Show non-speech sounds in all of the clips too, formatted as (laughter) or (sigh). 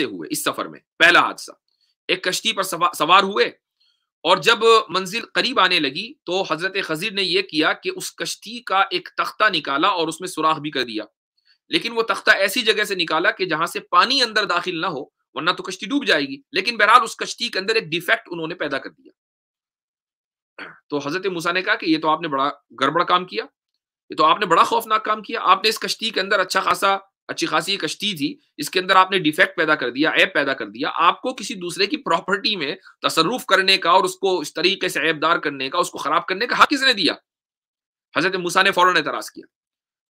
हादसे हुए इस सफर में पहला हादसा एक कश्ती पर सवा, सवार हुए और जब मंजिल करीब आने लगी तो हजरत खजीर ने यह किया कि उस कश्ती का एक तख्ता निकाला और उसमें सुराख भी कर दिया लेकिन वो तख्ता ऐसी जगह से निकाला कि जहां से पानी अंदर दाखिल ना हो वरना तो कश्ती डूब जाएगी लेकिन बहरहाल उस कश्ती के अंदर एक डिफेक्ट उन्होंने पैदा कर दिया तो हजरत मूसा ने कहा कि ये तो आपने बड़ा गड़बड़ काम किया ये तो आपने बड़ा खौफनाक काम किया आपने इस कश्ती के अंदर अच्छा खासा अच्छी खासी एक कश्ती थी इसके अंदर आपने डिफेक्ट पैदा कर दिया ऐप पैदा कर दिया आपको किसी दूसरे की प्रॉपर्टी में तसरुफ करने का और उसको इस तरीके से ऐबदार करने का उसको खराब करने का हक किसने दिया हजरत मूसा ने फौरन एतराज किया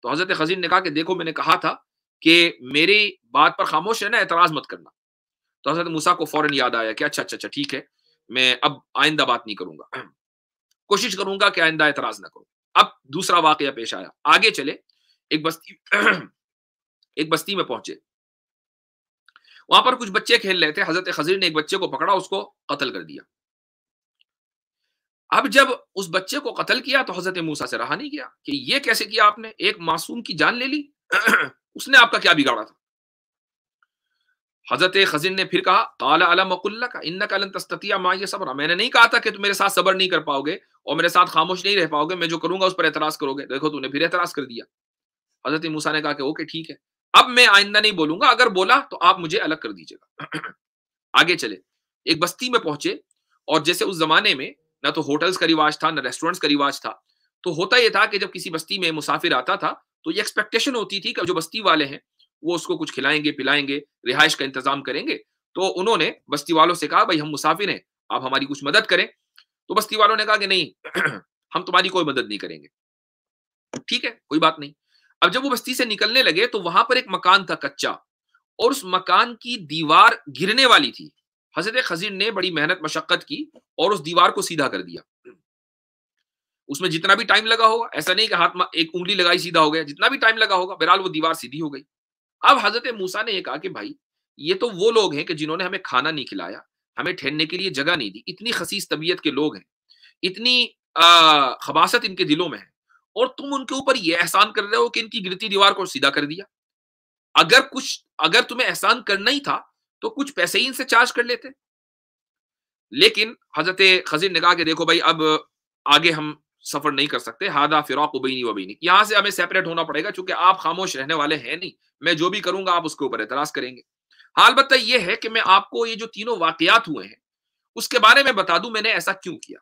तो हजरत खजीर ने कहा कि देखो मैंने कहा था कि मेरी बात पर खामोश है ना एतराज मत करना तो हजरत मूसा को फौरन याद आया कि अच्छा अच्छा अच्छा ठीक है मैं अब आइंदा बात नहीं करूंगा (clears throat) कोशिश करूंगा कि आइंदा एतराज ना करूं अब दूसरा वाक्य पेश आया आगे चले एक बस्ती (clears throat) एक बस्ती में पहुंचे वहां पर कुछ बच्चे खेल रहे थे हजरत खजीर ने एक बच्चे को पकड़ा उसको कत्ल कर दिया अब जब उस बच्चे को कत्ल किया तो हजरत मूसा से रहा नहीं गया कि ये कैसे किया आपने एक मासूम की जान ले ली (clears throat) उसने आपका क्या बिगाड़ा था हजरत खजीर ने फिर कहा काला अला मकुल्ला का इन्ना कालन माँ ये सबरा मैंने नहीं कहा था कि तुम मेरे साथ सबर नहीं कर पाओगे और मेरे साथ खामोश नहीं रह पाओगे मैं जो करूंगा उस पर एतराज करोगे देखो तूने फिर एतराज कर दिया हजरत मूसा ने कहा कि ओके ठीक है अब मैं आइंदा नहीं बोलूंगा अगर बोला तो आप मुझे अलग कर दीजिएगा (clears throat) आगे चले एक बस्ती में पहुंचे और जैसे उस जमाने में ना तो होटल्स का रिवाज था ना रेस्टोरेंट्स का रिवाज था तो होता यह था कि जब किसी बस्ती में मुसाफिर आता था तो ये एक्सपेक्टेशन होती थी कि जो बस्ती वाले हैं वो उसको कुछ खिलाएंगे पिलाएंगे रिहाइश का इंतजाम करेंगे तो उन्होंने बस्ती वालों से कहा भाई हम मुसाफिर हैं आप हमारी कुछ मदद करें तो बस्ती वालों ने कहा कि नहीं (clears throat) हम तुम्हारी कोई मदद नहीं करेंगे ठीक है कोई बात नहीं अब जब वो बस्ती से निकलने लगे तो वहां पर एक मकान था कच्चा और उस मकान की दीवार गिरने वाली थी हजरत खजीर ने बड़ी मेहनत मशक्कत की और उस दीवार को सीधा कर दिया उसमें जितना भी टाइम लगा होगा ऐसा नहीं कि हाथ में एक उंगली लगाई सीधा हो गया जितना भी टाइम लगा होगा बहरहाल वो दीवार सीधी हो गई अब हजरत मूसा ने यह कहा कि भाई ये तो वो लोग हैं कि जिन्होंने हमें खाना नहीं खिलाया हमें ठहरने के लिए जगह नहीं दी इतनी खसीस तबीयत के लोग हैं इतनी खबासत इनके दिलों में है और तुम उनके ऊपर ये एहसान कर रहे हो कि इनकी गिरती दीवार को सीधा कर दिया अगर कुछ अगर तुम्हें एहसान करना ही था तो कुछ पैसे ही इनसे चार्ज कर लेते लेकिन हजरत खजीर ने कहा कि देखो भाई अब आगे हम सफर नहीं कर सकते हादा फिराक उबैनी वबैनी यहाँ से हमें सेपरेट होना पड़ेगा क्योंकि आप खामोश रहने वाले हैं नहीं मैं जो भी करूंगा आप उसके ऊपर एतराज करेंगे हालबत् यह है कि मैं आपको ये जो तीनों वाकयात हुए हैं उसके बारे में बता दूं मैंने ऐसा क्यों किया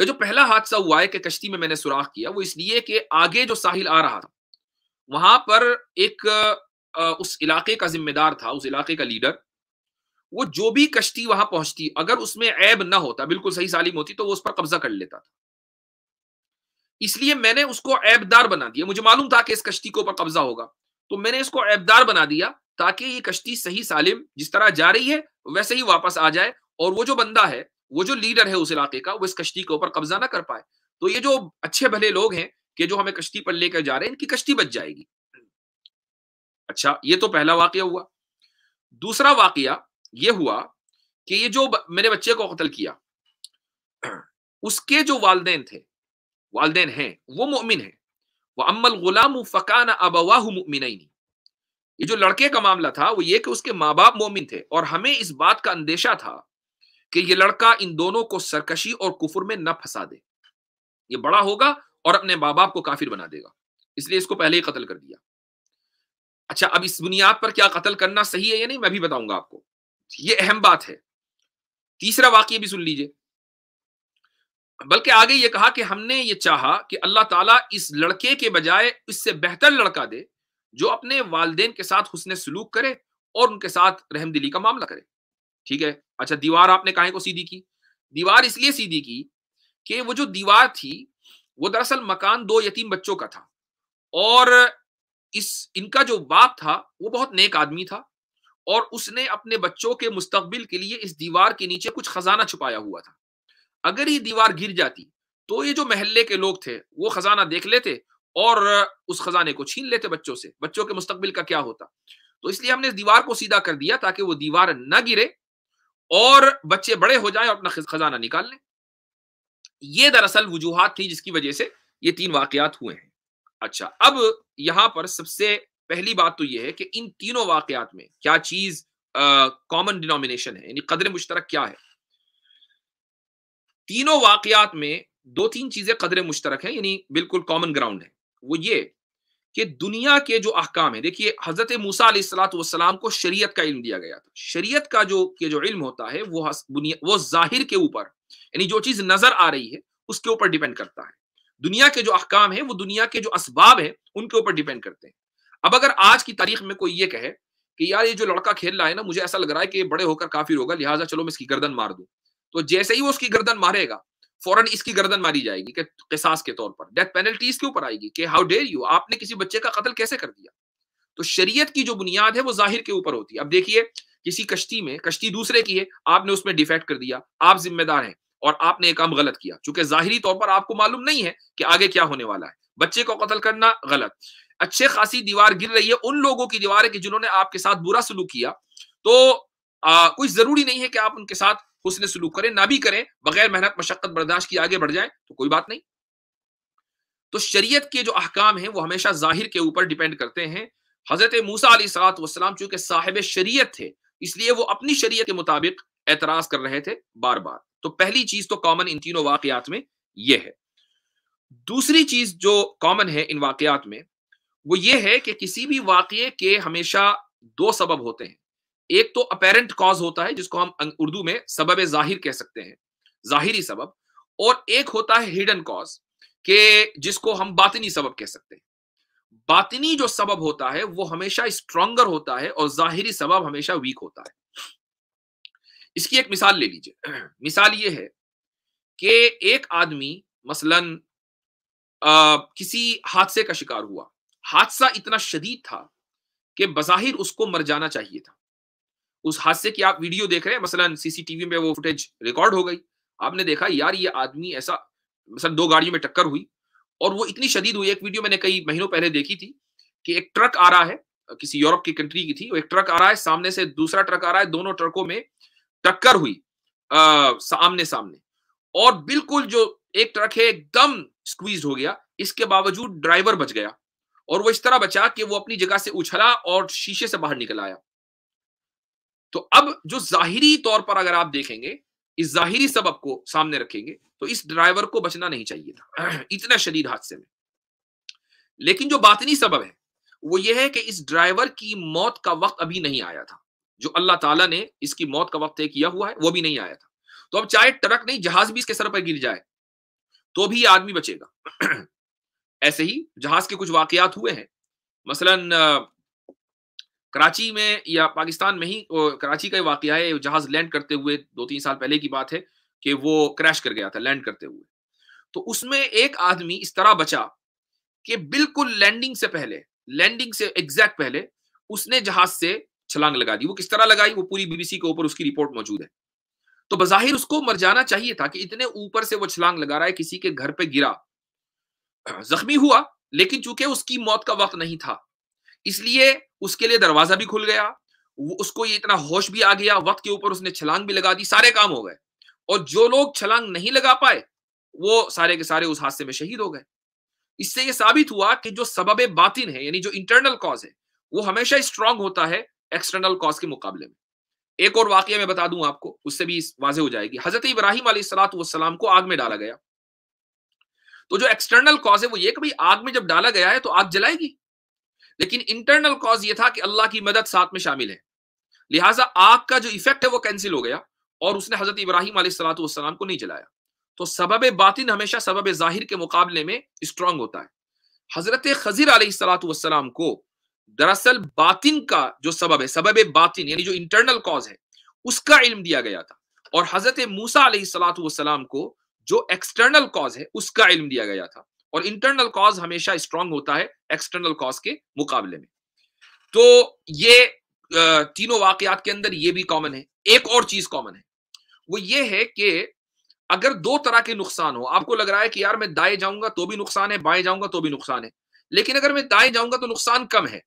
ये जो पहला हादसा हुआ है कि कश्ती में मैंने सुराख किया वो इसलिए कि आगे जो साहिल आ रहा था वहां पर एक उस इलाके का जिम्मेदार था उस इलाके का लीडर वो जो भी कश्ती वहां पहुंचती अगर उसमें ऐब ना होता बिल्कुल सही सालिम होती तो वो उस पर कब्जा कर लेता था इसलिए मैंने उसको ऐबदार बना दिया मुझे मालूम था कि इस कश्ती के ऊपर कब्जा होगा तो मैंने इसको ऐबदार बना दिया ताकि ये कश्ती सही सालिम जिस तरह जा रही है वैसे ही वापस आ जाए और वो जो बंदा है वो जो लीडर है उस इलाके का वो इस कश्ती के ऊपर कब्जा ना कर पाए तो ये जो अच्छे भले लोग हैं कि जो हमें कश्ती पर लेकर जा रहे हैं इनकी कश्ती बच जाएगी अच्छा ये तो पहला वाक्य हुआ दूसरा वाक्य ये हुआ कि ये जो मेरे बच्चे को कत्ल किया उसके जो वालदे थे वालदेन हैं वो मोमिन है वह अमल गुलाम फ़कान अबवाह मुमिन ये जो लड़के का मामला था वो ये कि उसके माँ बाप मोमिन थे और हमें इस बात का अंदेशा था कि ये लड़का इन दोनों को सरकशी और कुफर में न फंसा दे ये बड़ा होगा और अपने माँ बाप को काफिर बना देगा इसलिए इसको पहले ही कत्ल कर दिया अच्छा अब इस बुनियाद पर क्या कत्ल करना सही है या नहीं मैं भी बताऊंगा आपको ये अहम बात है तीसरा वाक्य भी सुन लीजिए बल्कि आगे ये कहा कि हमने ये चाहा कि अल्लाह ताला इस लड़के के बजाय इससे बेहतर लड़का दे जो अपने वालदेन के साथ हुसन सलूक करे और उनके साथ रहमदिली का मामला करे ठीक है अच्छा दीवार आपने काहे को सीधी की दीवार इसलिए सीधी की कि वो जो दीवार थी वो दरअसल मकान दो यतीम बच्चों का था और इस इनका जो बाप था वो बहुत नेक आदमी था और उसने अपने बच्चों के मुस्तबिल के लिए इस दीवार के नीचे कुछ खजाना छुपाया हुआ था अगर ये दीवार गिर जाती तो ये जो महल्ले के लोग थे वो खजाना देख लेते और उस खजाने को छीन लेते बच्चों से बच्चों के मुस्तबिल का क्या होता तो इसलिए हमने इस दीवार को सीधा कर दिया ताकि वो दीवार न गिरे और बच्चे बड़े हो जाए और अपना खजाना निकाल लें ये दरअसल वजूहत थी जिसकी वजह से ये तीन वाकयात हुए हैं अच्छा अब यहां पर सबसे पहली बात तो यह है कि इन तीनों वाकयात में क्या चीज कॉमन डिनोमिनेशन है यानी कदर मुश्तरक क्या है तीनों वाकयात में दो तीन चीजें कदर मुश्तरक है यानी बिल्कुल कॉमन ग्राउंड है वो ये कि दुनिया के जो अहकाम है देखिए हजरत मूसा सलाम को शरीयत का इल्म दिया गया था शरीयत का जो के जो इल्म होता है वो वो जाहिर के ऊपर यानी जो चीज नजर आ रही है उसके ऊपर डिपेंड करता है दुनिया के जो अहकाम है वो दुनिया के जो इसबाब है उनके ऊपर डिपेंड करते हैं अब अगर आज की तारीख में कोई ये कहे कि यार ये जो लड़का खेल रहा है ना मुझे ऐसा लग रहा है कि बड़े होकर काफी होगा लिहाजा चलो मैं इसकी गर्दन मार दूं तो जैसे ही वो उसकी गर्दन मारेगा फौरन इसकी गर्दन मारी जाएगी कि किसास के तौर पर डेथ पेनल्टी इसके ऊपर आएगी कि हाउ डेयर यू आपने किसी बच्चे का कत्ल कैसे कर दिया तो शरीयत की जो बुनियाद है वो जाहिर के ऊपर होती है अब देखिए किसी कश्ती में कश्ती दूसरे की है आपने उसमें डिफेक्ट कर दिया आप जिम्मेदार हैं और आपने एक काम गलत किया चूंकि जाहिरी तौर पर आपको मालूम नहीं है कि आगे क्या होने वाला है बच्चे को कत्ल करना गलत अच्छे खासी दीवार गिर रही है उन लोगों की दीवार है कि जिन्होंने आपके साथ बुरा सलूक किया तो आ, कुछ जरूरी नहीं है कि आप उनके साथ हुसन सलूक करें ना भी करें बगैर मेहनत मशक्क़त बर्दाश्त की आगे बढ़ जाए तो कोई बात नहीं तो शरीयत के जो अहकाम हैं वो हमेशा जाहिर के ऊपर डिपेंड करते हैं हज़रत मूसा सलात वसलाम चूंकि साहिब शरीयत थे इसलिए वो अपनी शरीयत के मुताबिक एतराज़ कर रहे थे बार बार तो पहली चीज़ तो कॉमन इन तीनों वाकयात में ये है दूसरी चीज़ जो कॉमन है इन वाकयात में वो ये है कि किसी भी वाक्य के हमेशा दो सबब होते हैं एक तो अपेरेंट कॉज होता है जिसको हम अं, उर्दू में सबब जाहिर कह सकते हैं जाहिरी सबब और एक होता है हिडन कॉज के जिसको हम बातनी सबब कह सकते हैं बातनी जो सबब होता है वो हमेशा स्ट्रॉन्गर होता है और जाहिरी सबब हमेशा वीक होता है इसकी एक मिसाल ले लीजिए (clears throat) मिसाल ये है कि एक आदमी मसलन आ, किसी हादसे का शिकार हुआ हादसा इतना शदीद था कि बज़ाहिर उसको मर जाना चाहिए था उस हादसे की आप वीडियो देख रहे हैं मसलन सीसीटीवी में वो फुटेज रिकॉर्ड हो गई आपने देखा यार ये आदमी ऐसा मसलन दो गाड़ियों में टक्कर हुई और वो इतनी शदीद हुई एक वीडियो मैंने कई महीनों पहले देखी थी कि एक ट्रक आ रहा है किसी यूरोप की कंट्री की थी एक ट्रक आ रहा है सामने से दूसरा ट्रक आ रहा है दोनों ट्रकों में टक्कर हुई सामने सामने और बिल्कुल जो एक ट्रक है एकदम स्क्वीज हो गया इसके बावजूद ड्राइवर बच गया और वो इस तरह बचा कि वो अपनी जगह से उछला और शीशे से बाहर निकल आया तो अब जो जाहिरी तौर पर अगर आप देखेंगे इस जाहिरी सब आपको सामने रखेंगे तो इस ड्राइवर को बचना नहीं चाहिए था (clears throat) इतना शरीर हादसे में लेकिन जो बातनी सबब है वो ये है कि इस ड्राइवर की मौत का वक्त अभी नहीं आया था जो अल्लाह ताला ने इसकी मौत का वक्त तय किया हुआ है वो भी नहीं आया था तो अब चाहे ट्रक नहीं जहाज भी इसके सर पर गिर जाए तो भी आदमी बचेगा (clears throat) ऐसे ही जहाज के कुछ वाकयात हुए हैं मसलन कराची में या पाकिस्तान में ही कराची का ही वाक़ है जहाज़ लैंड करते हुए दो तीन साल पहले की बात है कि वो क्रैश कर गया था लैंड करते हुए तो उसमें एक आदमी इस तरह बचा कि बिल्कुल लैंडिंग से पहले लैंडिंग से एग्जैक्ट पहले उसने जहाज से छलांग लगा दी वो किस तरह लगाई वो पूरी बीबीसी के ऊपर उसकी रिपोर्ट मौजूद है तो बजाहिर उसको मर जाना चाहिए था कि इतने ऊपर से वो छलांग लगा रहा है किसी के घर पे गिरा (clears throat) जख्मी हुआ लेकिन चूंकि उसकी मौत का वक्त नहीं था इसलिए उसके लिए दरवाजा भी खुल गया उसको ये इतना होश भी आ गया वक्त के ऊपर उसने छलांग भी लगा दी सारे काम हो गए और जो लोग छलांग नहीं लगा पाए वो सारे के सारे उस हादसे में शहीद हो गए इससे ये साबित हुआ कि जो सबब बातिन है यानी जो इंटरनल कॉज है वो हमेशा स्ट्रांग होता है एक्सटर्नल कॉज के मुकाबले में एक और वाक्य मैं बता दूं आपको उससे भी वाजे हो जाएगी हजरत इब्राहिम सलाम को आग में डाला गया तो जो एक्सटर्नल कॉज है वो ये कि भाई आग में जब डाला गया है तो आग जलाएगी लेकिन इंटरनल कॉज ये था कि अल्लाह की मदद साथ में शामिल है लिहाजा आग का जो इफेक्ट है वो कैंसिल हो गया और उसने हजरत इब्राहिम सलाम को नहीं जलाया तो सबब बातिन हमेशा सबब जाहिर के मुकाबले में स्ट्रांग होता है हजरत खजीर सलाम को दरअसल बातिन का जो सबब है सबब बातिन यानी जो इंटरनल कॉज है उसका इल्म दिया गया था और हजरत मूसा सलाम को जो एक्सटर्नल कॉज है उसका इल्म दिया गया था और इंटरनल कॉज हमेशा स्ट्रांग होता है एक्सटर्नल कॉज के मुकाबले में तो ये तीनों वाकयात के अंदर ये भी कॉमन है एक और चीज कॉमन है वो ये है कि अगर दो तरह के नुकसान हो आपको लग रहा है कि यार मैं दाएं जाऊंगा तो भी नुकसान है बाएं जाऊंगा तो भी नुकसान है लेकिन अगर मैं दाएं जाऊंगा तो नुकसान कम है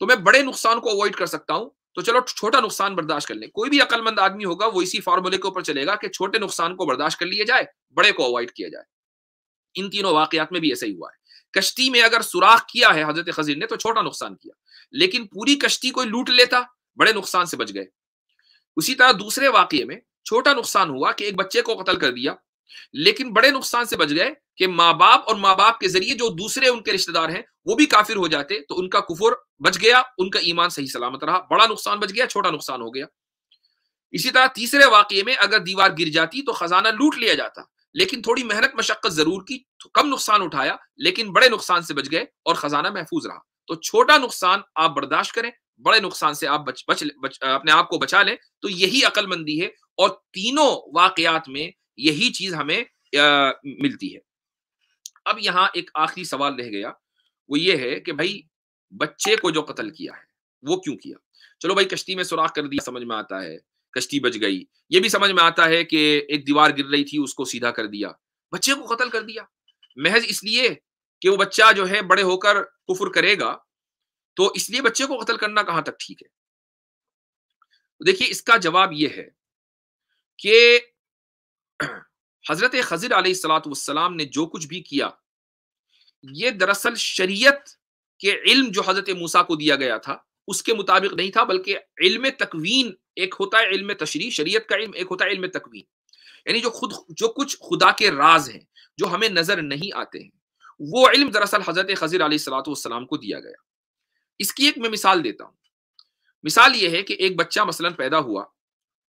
तो मैं बड़े नुकसान को अवॉइड कर सकता हूं तो चलो छोटा नुकसान बर्दाश्त कर ले कोई भी अकलमंद आदमी होगा वो इसी फार्मूले के ऊपर चलेगा कि छोटे नुकसान को बर्दाश्त कर लिया जाए बड़े को अवॉइड किया जाए इन तीनों वाकयात में भी ऐसा ही हुआ है कश्ती में अगर सुराख किया है हजरत खजीर ने तो छोटा नुकसान किया लेकिन पूरी कश्ती कोई लूट लेता बड़े नुकसान से बच गए उसी तरह दूसरे वाक्य में छोटा नुकसान हुआ कि एक बच्चे को कत्ल कर दिया लेकिन बड़े नुकसान से बच गए कि माँ बाप और माँ बाप के जरिए जो दूसरे उनके रिश्तेदार हैं वो भी काफिर हो जाते तो उनका कुफुर बच गया उनका ईमान सही सलामत रहा बड़ा नुकसान बच गया छोटा नुकसान हो गया इसी तरह तीसरे वाक्य में अगर दीवार गिर जाती तो खजाना लूट लिया जाता लेकिन थोड़ी मेहनत मशक्कत जरूर की तो कम नुकसान उठाया लेकिन बड़े नुकसान से बच गए और खजाना महफूज रहा तो छोटा नुकसान आप बर्दाश्त करें बड़े नुकसान से आप बच, बच, बच अपने आप को बचा लें तो यही अक्लमंदी है और तीनों वाकयात में यही चीज हमें आ, मिलती है अब यहाँ एक आखिरी सवाल रह गया वो ये है कि भाई बच्चे को जो कत्ल किया है वो क्यों किया चलो भाई कश्ती में सुराख कर दिया समझ में आता है कश्ती बच गई ये भी समझ में आता है कि एक दीवार गिर रही थी उसको सीधा कर दिया बच्चे को कत्ल कर दिया महज इसलिए कि वो बच्चा जो है बड़े होकर कुफर करेगा तो इसलिए बच्चे को कत्ल करना कहां तक ठीक है देखिए इसका जवाब यह है कि हजरत खजर सलाम ने जो कुछ भी किया ये दरअसल शरीयत के इल्म जो हजरत मूसा को दिया गया था उसके मुताबिक नहीं था बल्कि इल्म तकवीन एक होता है इल्म तशरी शरीयत का इल्म एक होता है इल्म तकवीन यानी जो खुद जो कुछ खुदा के राज हैं जो हमें नजर नहीं आते हैं वो इल्म दरअसल हजरत खजीर सलाम को दिया गया इसकी एक मैं मिसाल देता हूँ मिसाल ये है कि एक बच्चा मसलन पैदा हुआ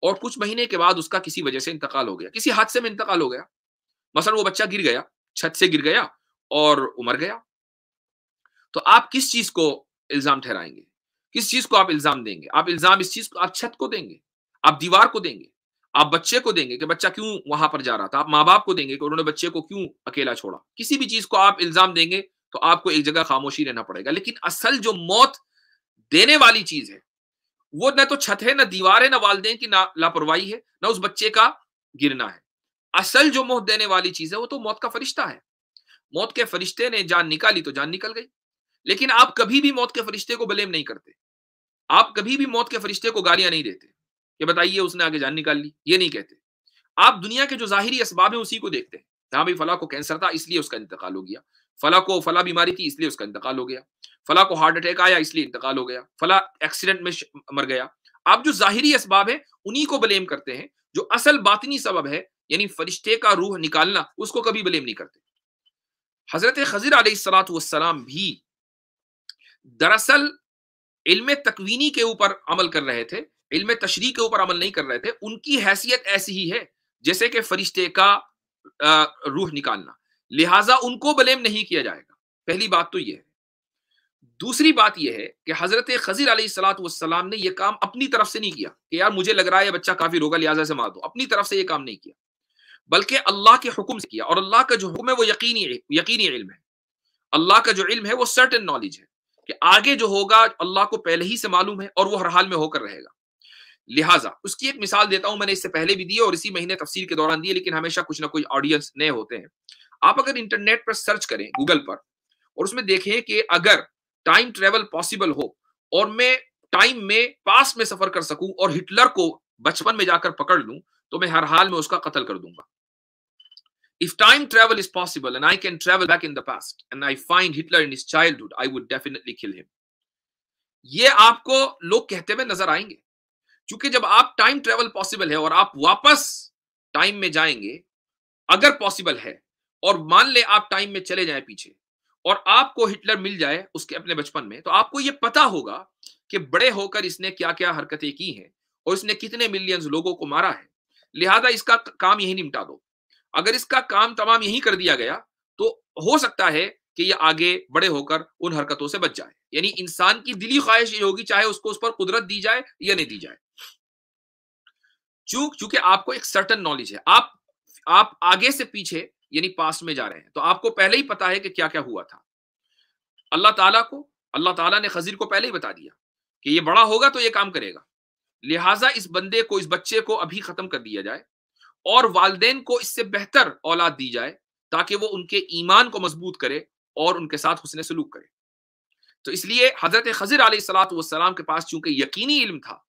और कुछ महीने के बाद उसका किसी वजह से इंतकाल हो गया किसी हादसे में इंतकाल हो गया मसलन वो बच्चा गिर गया छत से गिर गया और उमर गया तो आप किस चीज को इल्जाम ठहराएंगे किस चीज को आप इल्जाम देंगे आप इल्जाम इस चीज को आप छत को देंगे आप दीवार को देंगे आप बच्चे को देंगे कि बच्चा क्यों वहां पर जा रहा था आप माँ बाप को देंगे कि उन्होंने बच्चे को क्यों अकेला छोड़ा किसी भी चीज को आप इल्जाम देंगे तो आपको एक जगह खामोशी रहना पड़ेगा लेकिन असल जो मौत देने वाली चीज है वो ना तो छत है ना दीवार है ना वालदे की ना लापरवाही है ना उस बच्चे का गिरना है असल जो मौत देने वाली चीज है वो तो मौत का फरिश्ता है मौत के फरिश्ते ने जान निकाली तो जान निकल गई लेकिन आप कभी भी मौत के फरिश्ते को ब्लेम नहीं करते आप कभी भी मौत के फरिश्ते को गालियां नहीं देते कि बताइए उसने आगे जान निकाल ली ये नहीं कहते आप दुनिया के जो जाहिरी इसबाब है उसी को देखते हैं जहां भी फला को कैंसर था इसलिए उसका इंतकाल हो गया फला को फला बीमारी थी इसलिए उसका इंतकाल हो गया फला को हार्ट अटैक आया इसलिए इंतकाल हो गया फला एक्सीडेंट में मर गया आप जो जाहिरी इसबाब है उन्हीं को ब्लेम करते हैं जो असल बातनी सबब है यानी फरिश्ते का रूह निकालना उसको कभी ब्लेम नहीं करते हजरत खजीर सलाम भी दरअसल इल्म तकवीनी के ऊपर अमल कर रहे थे इल्म तशरी के ऊपर अमल नहीं कर रहे थे उनकी हैसियत ऐसी ही है जैसे कि फरिश्ते का रूह निकालना लिहाजा उनको ब्लेम नहीं किया जाएगा पहली बात तो यह है दूसरी बात यह है कि हजरत खजीर सलाम ने यह काम अपनी तरफ से नहीं किया कि यार मुझे लग रहा है यह बच्चा काफी रोगा लिहाजा से मार दो अपनी तरफ से यह काम नहीं किया बल्कि अल्लाह के हुक्म से किया और अल्लाह का जो हुक्म है वो यकीनी यकीनी इल्म है अल्लाह का जो इल्म है वो सर्टन नॉलेज है कि आगे जो होगा अल्लाह को पहले ही से मालूम है और वो हर हाल में होकर रहेगा लिहाजा उसकी एक मिसाल देता हूं मैंने इससे पहले भी दी और इसी महीने तफसीर के दौरान दी लेकिन हमेशा कुछ ना कुछ ऑडियंस नए होते हैं आप अगर इंटरनेट पर सर्च करें गूगल पर और उसमें देखें कि अगर टाइम ट्रेवल पॉसिबल हो और मैं टाइम में पास में सफर कर सकूं और हिटलर को बचपन में जाकर पकड़ लूं तो मैं हर हाल में उसका कत्ल कर दूंगा if time travel is possible and I can travel back in the past and I find Hitler in his childhood, I would definitely kill him. ये आपको लोग कहते हुए नजर आएंगे क्योंकि जब आप टाइम ट्रेवल पॉसिबल है और आप वापस टाइम में जाएंगे अगर पॉसिबल है और मान ले आप टाइम में चले जाए पीछे और आपको हिटलर मिल जाए उसके अपने बचपन में तो आपको ये पता होगा कि बड़े होकर इसने क्या क्या हरकतें की हैं और इसने कितने मिलियंस लोगों को मारा है लिहाजा इसका काम यही निपटा दो अगर इसका काम तमाम यही कर दिया गया तो हो सकता है कि ये आगे बड़े होकर उन हरकतों से बच जाए यानी इंसान की दिली ख्वाहिश ये होगी चाहे उसको उस पर कुदरत दी जाए या नहीं दी जाए चूंकि चूंकि आपको एक सर्टन नॉलेज है आप आप आगे से पीछे यानी पास्ट में जा रहे हैं तो आपको पहले ही पता है कि क्या क्या हुआ था अल्लाह ताला को अल्लाह ताला ने खजीर को पहले ही बता दिया कि ये बड़ा होगा तो ये काम करेगा लिहाजा इस बंदे को इस बच्चे को अभी खत्म कर दिया जाए और वालदेन को इससे बेहतर औलाद दी जाए ताकि वो उनके ईमान को मजबूत करे और उनके साथ हुसन सलूक करे तो इसलिए हजरत खजर सलाम के पास चूंकि यकीनी इल्म था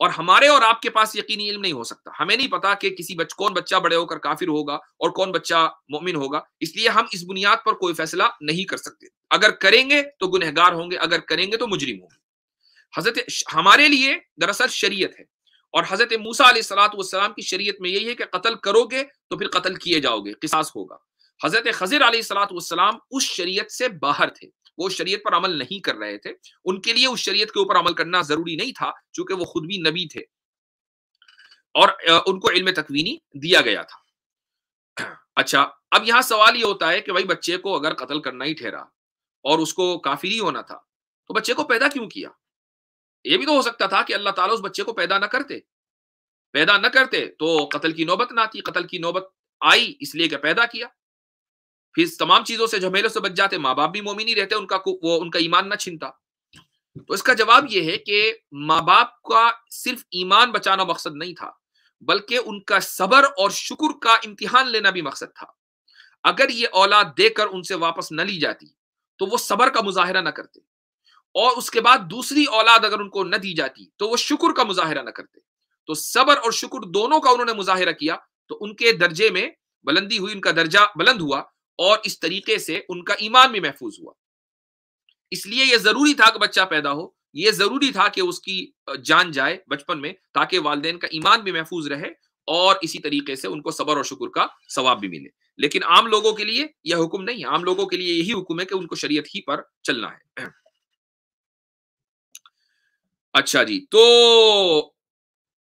और हमारे और आपके पास यकीनी इल्म नहीं हो सकता हमें नहीं पता कि किसी बच्च, कौन बच्चा बड़े होकर काफिर होगा और कौन बच्चा मोमिन होगा इसलिए हम इस बुनियाद पर कोई फैसला नहीं कर सकते अगर करेंगे तो गुनहगार होंगे अगर करेंगे तो मुजरिम होंगे हजरत हमारे लिए दरअसल शरीयत है और हजरत मूसा सलाम की शरीय में यही है कि कत्ल करोगे तो फिर कत्ल किए जाओगे किसास होगा हजरत खजर सलाम उस शरीय से बाहर थे वो शरीयत पर अमल नहीं कर रहे थे उनके लिए उस शरीयत के ऊपर अमल करना जरूरी नहीं था चूंकि वो खुद भी नबी थे और उनको इल्म तकवीनी दिया गया था अच्छा अब यहाँ सवाल ये होता है कि भाई बच्चे को अगर कत्ल करना ही ठहरा और उसको ही होना था तो बच्चे को पैदा क्यों किया ये भी तो हो सकता था कि अल्लाह ताला उस बच्चे को पैदा ना करते पैदा ना करते तो कत्ल की नौबत ना आती कत्ल की नौबत आई इसलिए कि पैदा किया फिर तमाम चीजों से झमेलों से बच जाते माँ बाप भी मोमिन ही रहते उनका वो उनका ईमान ना छिनता तो इसका जवाब यह है कि माँ बाप का सिर्फ ईमान बचाना मकसद नहीं था बल्कि उनका सबर और शुक्र का इम्तिहान लेना भी मकसद था अगर ये औलाद देकर उनसे वापस न ली जाती तो वो सबर का मुजाहरा ना करते और उसके बाद दूसरी औलाद अगर उनको न दी जाती तो वो शुक्र का मुजाहरा न करते तो सबर और शुक्र दोनों का उन्होंने मुजाहरा किया तो उनके दर्जे में बुलंदी हुई उनका दर्जा बुलंद हुआ और इस तरीके से उनका ईमान भी महफूज हुआ इसलिए यह जरूरी था कि बच्चा पैदा हो यह जरूरी था कि उसकी जान जाए बचपन में ताकि वालदेन का ईमान भी महफूज रहे और इसी तरीके से उनको सबर और शुक्र का सवाब भी मिले लेकिन आम लोगों के लिए यह हुक्म नहीं है आम लोगों के लिए यही हुक्म है कि उनको शरीयत ही पर चलना है अच्छा जी तो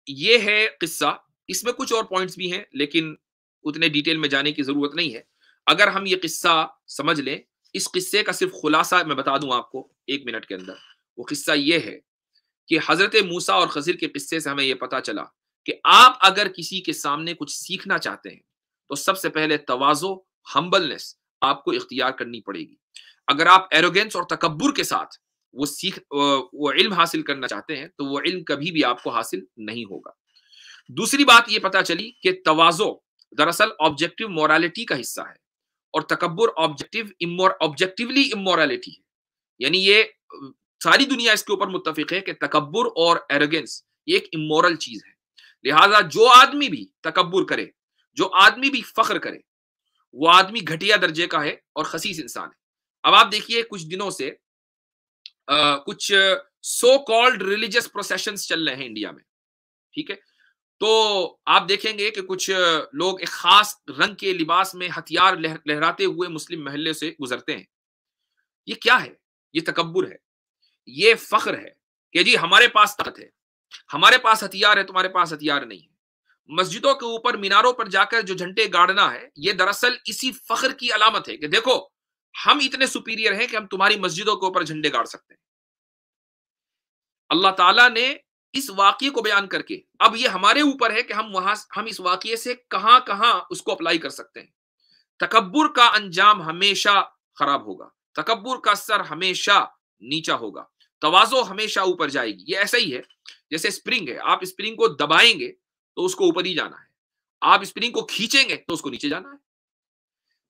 ये है किस्सा इसमें कुछ और पॉइंट्स भी हैं लेकिन उतने डिटेल में जाने की जरूरत नहीं है अगर हम ये किस्सा समझ लें इस किस्से का सिर्फ खुलासा मैं बता दूं आपको एक मिनट के अंदर वो किस्सा ये है कि हजरत मूसा और खजीर के किस्से से हमें यह पता चला कि आप अगर किसी के सामने कुछ सीखना चाहते हैं तो सबसे पहले तोज़ो हम्बलनेस आपको इख्तियार करनी पड़ेगी अगर आप एरोगेंस और तकबर के साथ वो सीख वो इल्म हासिल करना चाहते हैं तो वो इल्म कभी भी आपको हासिल नहीं होगा दूसरी बात ये पता चली कि तवाजो दरअसल ऑब्जेक्टिव मोरालिटी का हिस्सा है और तकबर ऑब्जेक्टिव ऑब्जेक्टिवली इमोरालिटी है यानी ये सारी दुनिया इसके ऊपर मुतफिक है कि तकबर और एरोगेंस ये एक इमोरल चीज है लिहाजा जो आदमी भी तकबर करे जो आदमी भी फख्र करे वो आदमी घटिया दर्जे का है और खसीस इंसान है अब आप देखिए कुछ दिनों से आ, कुछ सो कॉल्ड रिलीजियस प्रोसेशन चल रहे हैं इंडिया में ठीक है तो आप देखेंगे कि कुछ लोग एक खास रंग के लिबास में हथियार लहराते हुए मुस्लिम महल्ले से गुजरते हैं ये क्या है ये तकबर है ये फख्र है कि जी हमारे पास ताकत है हमारे पास हथियार है तुम्हारे पास हथियार नहीं है मस्जिदों के ऊपर मीनारों पर जाकर जो झंडे गाड़ना है ये दरअसल इसी फख्र की अलामत है कि देखो हम इतने सुपीरियर हैं कि हम तुम्हारी मस्जिदों के ऊपर झंडे गाड़ सकते हैं अल्लाह ताला ने इस वाक्य को बयान करके अब ये हमारे ऊपर है कि हम वहां हम इस वाक्य से कहां कहां उसको अप्लाई कर सकते हैं तकबर का अंजाम हमेशा खराब होगा तकबर का सर हमेशा नीचा होगा तवाजो हमेशा ऊपर जाएगी ये ऐसा ही है जैसे स्प्रिंग है आप स्प्रिंग को दबाएंगे तो उसको ऊपर ही जाना है आप स्प्रिंग को खींचेंगे तो उसको नीचे जाना है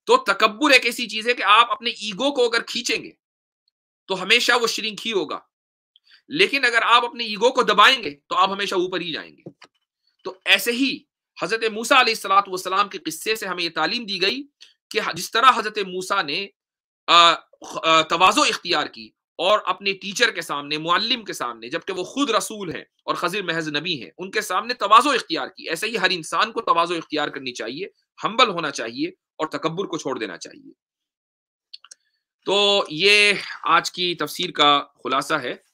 तो तकबर एक ऐसी चीज है कि आप अपने ईगो को अगर खींचेंगे तो हमेशा वो श्रिंक ही होगा लेकिन अगर आप अपने ईगो को दबाएंगे तो आप हमेशा ऊपर ही जाएंगे तो ऐसे ही हजरत मूसा सलाम के किस्से से हमें ये तालीम दी गई कि जिस तरह हजरत मूसा ने तोज़ो इख्तियार की और अपने टीचर के सामने मुअल्लिम के सामने जबकि वो खुद रसूल हैं और खजीर महज नबी हैं उनके सामने तोज़ो इख्तियार की ऐसे ही हर इंसान को तोज़ो इख्तियार करनी चाहिए हम्बल होना चाहिए और तकबर को छोड़ देना चाहिए तो ये आज की तफसीर का खुलासा है